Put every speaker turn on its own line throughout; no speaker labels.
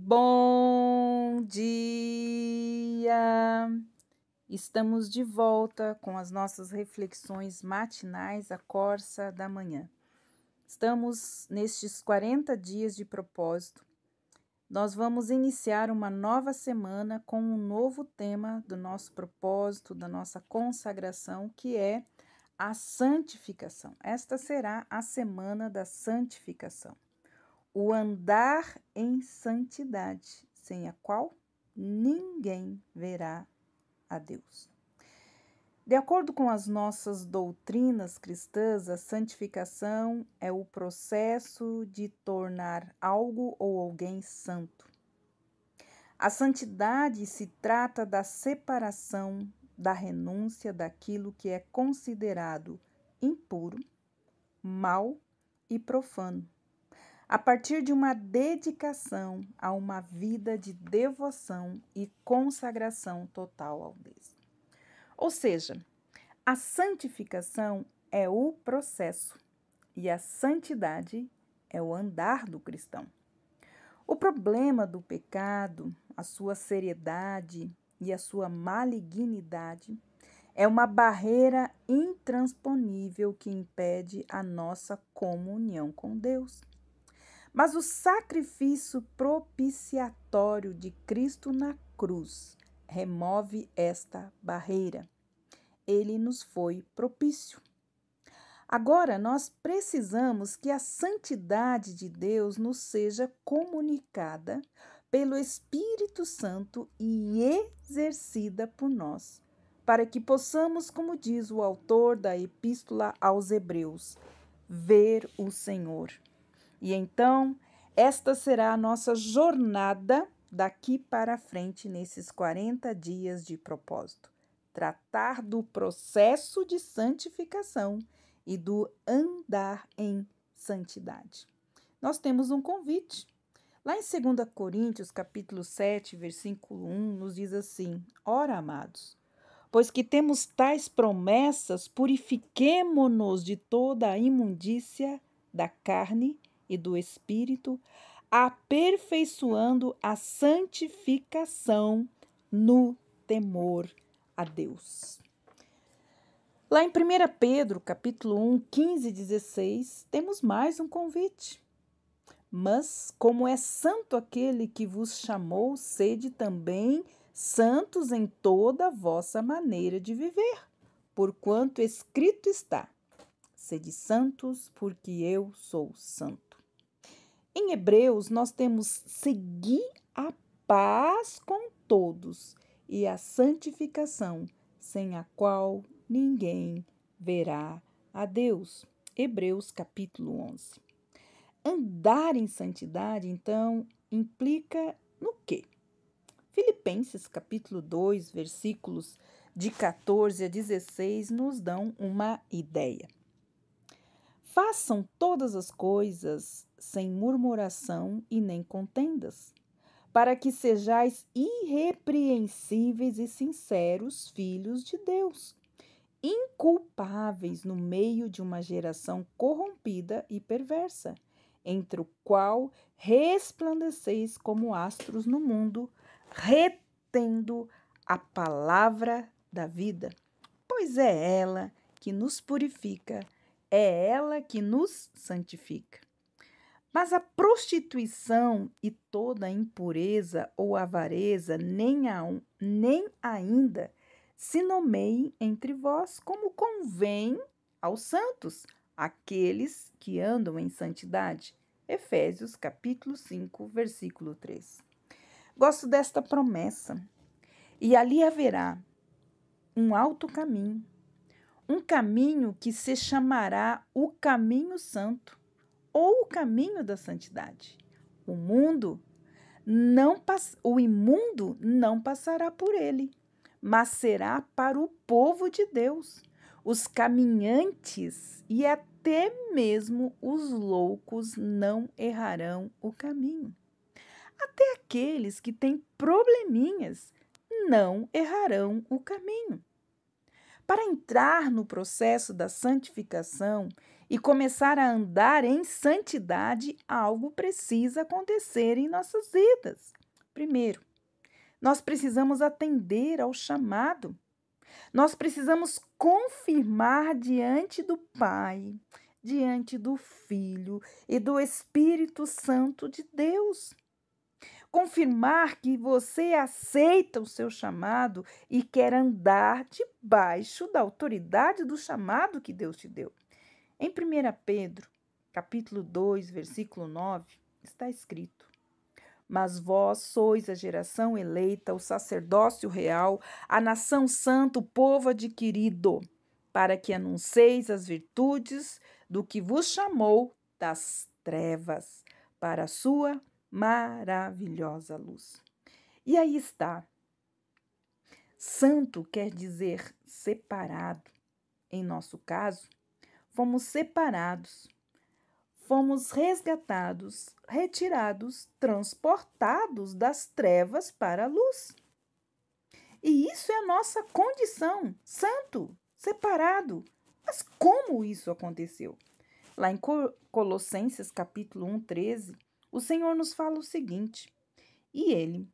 Bom dia! Estamos de volta com as nossas reflexões matinais, a corça da manhã. Estamos nestes 40 dias de propósito. Nós vamos iniciar uma nova semana com um novo tema do nosso propósito, da nossa consagração, que é a santificação. Esta será a semana da santificação o andar em santidade, sem a qual ninguém verá a Deus. De acordo com as nossas doutrinas cristãs, a santificação é o processo de tornar algo ou alguém santo. A santidade se trata da separação, da renúncia daquilo que é considerado impuro, mau e profano a partir de uma dedicação a uma vida de devoção e consagração total ao Deus. Ou seja, a santificação é o processo e a santidade é o andar do cristão. O problema do pecado, a sua seriedade e a sua malignidade é uma barreira intransponível que impede a nossa comunhão com Deus. Mas o sacrifício propiciatório de Cristo na cruz remove esta barreira. Ele nos foi propício. Agora nós precisamos que a santidade de Deus nos seja comunicada pelo Espírito Santo e exercida por nós, para que possamos, como diz o autor da Epístola aos Hebreus, ver o Senhor. E então, esta será a nossa jornada daqui para frente nesses 40 dias de propósito. Tratar do processo de santificação e do andar em santidade. Nós temos um convite. Lá em 2 Coríntios, capítulo 7, versículo 1, nos diz assim: Ora, amados, pois que temos tais promessas, purifiquemo-nos de toda a imundícia da carne e do Espírito, aperfeiçoando a santificação no temor a Deus. Lá em 1 Pedro, capítulo 1, 15 e 16, temos mais um convite. Mas, como é santo aquele que vos chamou, sede também santos em toda a vossa maneira de viver, porquanto escrito está: Sede santos, porque eu sou santo. Em Hebreus, nós temos seguir a paz com todos e a santificação, sem a qual ninguém verá a Deus. Hebreus capítulo 11. Andar em santidade, então, implica no quê? Filipenses capítulo 2, versículos de 14 a 16 nos dão uma ideia. Façam todas as coisas sem murmuração e nem contendas, para que sejais irrepreensíveis e sinceros filhos de Deus, inculpáveis no meio de uma geração corrompida e perversa, entre o qual resplandeceis como astros no mundo, retendo a palavra da vida, pois é ela que nos purifica é ela que nos santifica. Mas a prostituição e toda a impureza ou avareza nem, a, nem ainda se nomeiem entre vós como convém aos santos, aqueles que andam em santidade. Efésios capítulo 5, versículo 3. Gosto desta promessa. E ali haverá um alto caminho um caminho que se chamará o caminho santo ou o caminho da santidade. O mundo não o imundo não passará por ele, mas será para o povo de Deus, os caminhantes e até mesmo os loucos não errarão o caminho. Até aqueles que têm probleminhas não errarão o caminho. Para entrar no processo da santificação e começar a andar em santidade, algo precisa acontecer em nossas vidas. Primeiro, nós precisamos atender ao chamado. Nós precisamos confirmar diante do Pai, diante do Filho e do Espírito Santo de Deus confirmar que você aceita o seu chamado e quer andar debaixo da autoridade do chamado que Deus te deu. Em 1 Pedro, capítulo 2, versículo 9, está escrito: mas vós sois a geração eleita, o sacerdócio real, a nação santa, o povo adquirido, para que anuncieis as virtudes do que vos chamou das trevas para a sua maravilhosa luz. E aí está. Santo quer dizer separado. Em nosso caso, fomos separados, fomos resgatados, retirados, transportados das trevas para a luz. E isso é a nossa condição, santo, separado. Mas como isso aconteceu? Lá em Colossenses capítulo 1, 13, o Senhor nos fala o seguinte: E ele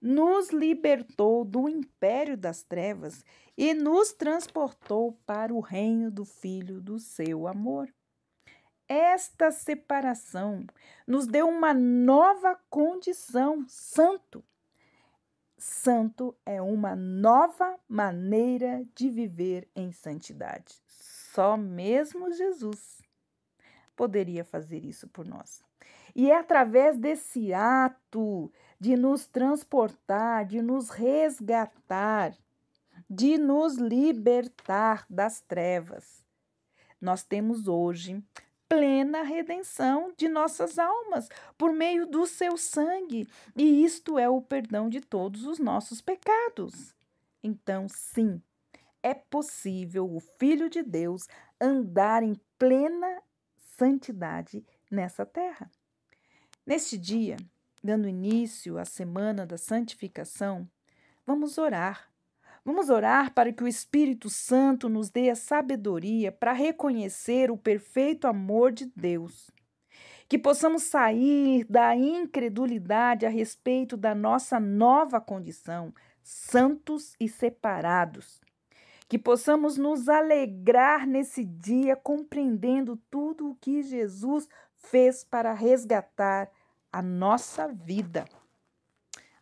nos libertou do império das trevas e nos transportou para o reino do Filho do seu amor. Esta separação nos deu uma nova condição, santo. Santo é uma nova maneira de viver em santidade. Só mesmo Jesus poderia fazer isso por nós. E é através desse ato de nos transportar, de nos resgatar, de nos libertar das trevas. Nós temos hoje plena redenção de nossas almas por meio do seu sangue, e isto é o perdão de todos os nossos pecados. Então, sim, é possível o Filho de Deus andar em plena santidade nessa terra. Neste dia, dando início à semana da santificação, vamos orar. Vamos orar para que o Espírito Santo nos dê a sabedoria para reconhecer o perfeito amor de Deus. Que possamos sair da incredulidade a respeito da nossa nova condição, santos e separados. Que possamos nos alegrar nesse dia, compreendendo tudo o que Jesus fez para resgatar a nossa vida.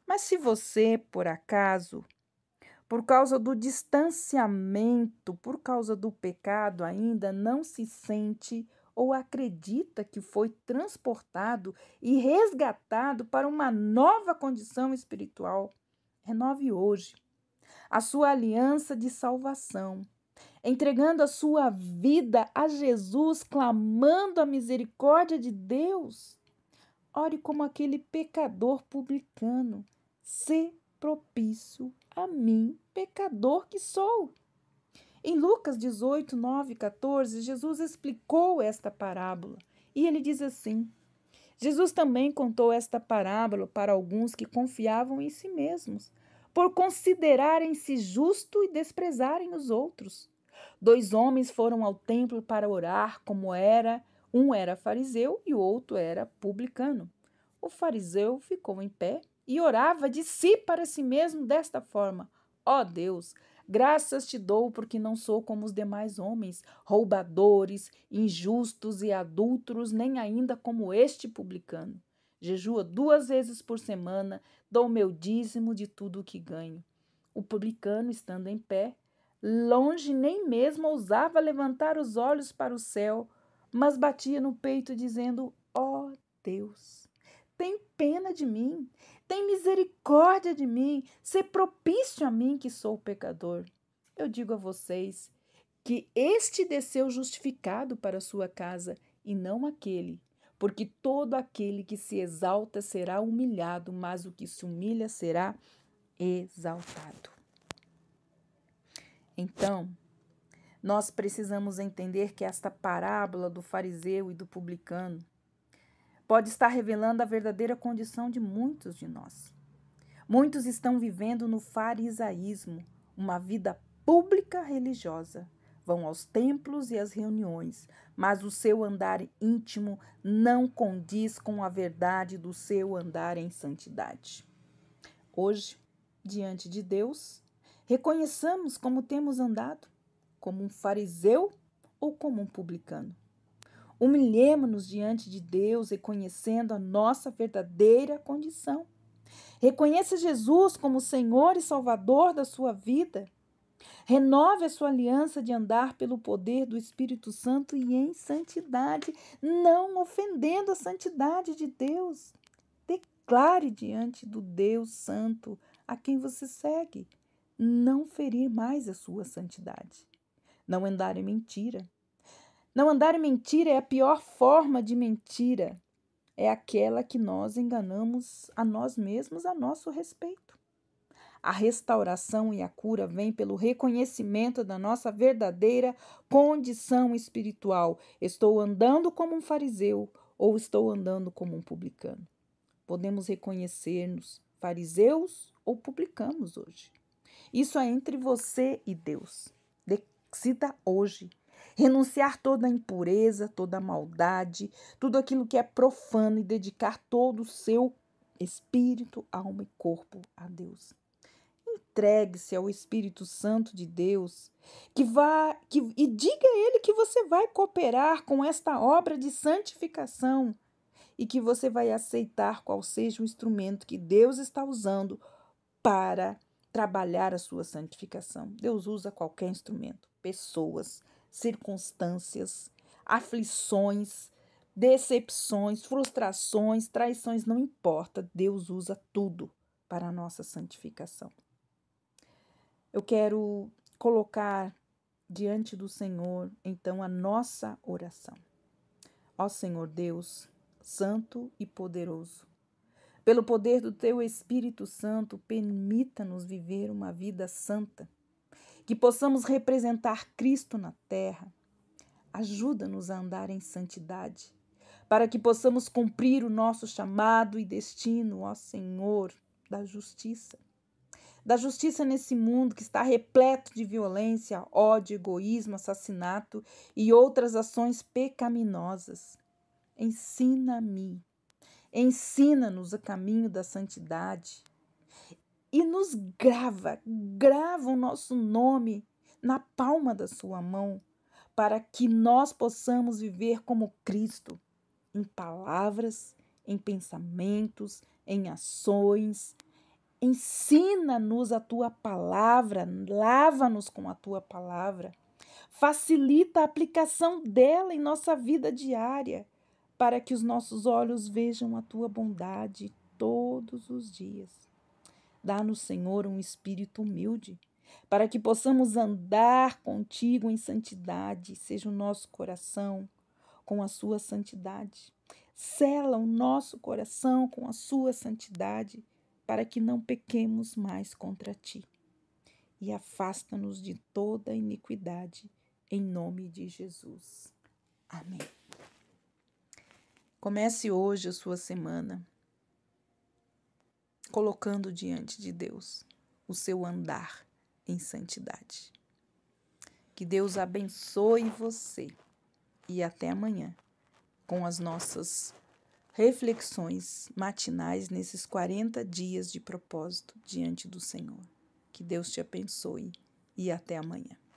Mas se você, por acaso, por causa do distanciamento, por causa do pecado, ainda não se sente ou acredita que foi transportado e resgatado para uma nova condição espiritual, renove hoje a sua aliança de salvação entregando a sua vida a Jesus, clamando a misericórdia de Deus. Ore como aquele pecador publicano. Se propício a mim, pecador que sou. Em Lucas 18, 9 e 14, Jesus explicou esta parábola e ele diz assim: Jesus também contou esta parábola para alguns que confiavam em si mesmos por considerarem-se justo e desprezarem os outros. Dois homens foram ao templo para orar, como era, um era fariseu e o outro era publicano. O fariseu ficou em pé e orava de si para si mesmo desta forma: Ó oh Deus, graças te dou porque não sou como os demais homens, roubadores, injustos e adúlteros, nem ainda como este publicano. Jejua duas vezes por semana, dou meu dízimo de tudo o que ganho. O publicano, estando em pé, longe nem mesmo ousava levantar os olhos para o céu, mas batia no peito, dizendo: Ó oh Deus, tem pena de mim, tem misericórdia de mim, se propício a mim que sou pecador. Eu digo a vocês que este desceu justificado para sua casa, e não aquele porque todo aquele que se exalta será humilhado, mas o que se humilha será exaltado. Então, nós precisamos entender que esta parábola do fariseu e do publicano pode estar revelando a verdadeira condição de muitos de nós. Muitos estão vivendo no farisaísmo, uma vida pública religiosa, vão aos templos e às reuniões, mas o seu andar íntimo não condiz com a verdade do seu andar em santidade. Hoje, diante de Deus, reconheçamos como temos andado, como um fariseu ou como um publicano. Humilhemos-nos diante de Deus, reconhecendo a nossa verdadeira condição. Reconheça Jesus como Senhor e Salvador da sua vida Renove a sua aliança de andar pelo poder do Espírito Santo e em santidade, não ofendendo a santidade de Deus. Declare diante do Deus Santo a quem você segue não ferir mais a sua santidade. Não andar em mentira. Não andar em mentira é a pior forma de mentira. É aquela que nós enganamos a nós mesmos a nosso respeito. A restauração e a cura vem pelo reconhecimento da nossa verdadeira condição espiritual. Estou andando como um fariseu ou estou andando como um publicano? Podemos reconhecer-nos fariseus ou publicanos hoje. Isso é entre você e Deus. Decida hoje renunciar toda a impureza, toda a maldade, tudo aquilo que é profano e dedicar todo o seu espírito, alma e corpo a Deus entregue-se ao Espírito Santo de Deus, que vá que, e diga a Ele que você vai cooperar com esta obra de santificação e que você vai aceitar qual seja o instrumento que Deus está usando para trabalhar a sua santificação. Deus usa qualquer instrumento, pessoas, circunstâncias, aflições, decepções, frustrações, traições, não importa, Deus usa tudo para a nossa santificação. Eu quero colocar diante do Senhor, então, a nossa oração. Ó Senhor Deus, Santo e poderoso, pelo poder do Teu Espírito Santo, permita-nos viver uma vida santa, que possamos representar Cristo na terra. Ajuda-nos a andar em santidade, para que possamos cumprir o nosso chamado e destino, ó Senhor da justiça da justiça nesse mundo que está repleto de violência, ódio, egoísmo, assassinato e outras ações pecaminosas. Ensina-me, ensina-nos o caminho da santidade e nos grava, grava o nosso nome na palma da sua mão, para que nós possamos viver como Cristo, em palavras, em pensamentos, em ações, Ensina-nos a tua palavra, lava-nos com a tua palavra. Facilita a aplicação dela em nossa vida diária, para que os nossos olhos vejam a tua bondade todos os dias. Dá-nos, Senhor, um espírito humilde, para que possamos andar contigo em santidade, seja o nosso coração com a sua santidade. Sela o nosso coração com a sua santidade para que não pequemos mais contra ti. E afasta-nos de toda iniquidade, em nome de Jesus. Amém. Comece hoje a sua semana colocando diante de Deus o seu andar em santidade. Que Deus abençoe você e até amanhã com as nossas reflexões matinais nesses 40 dias de propósito diante do Senhor. Que Deus te abençoe e até amanhã.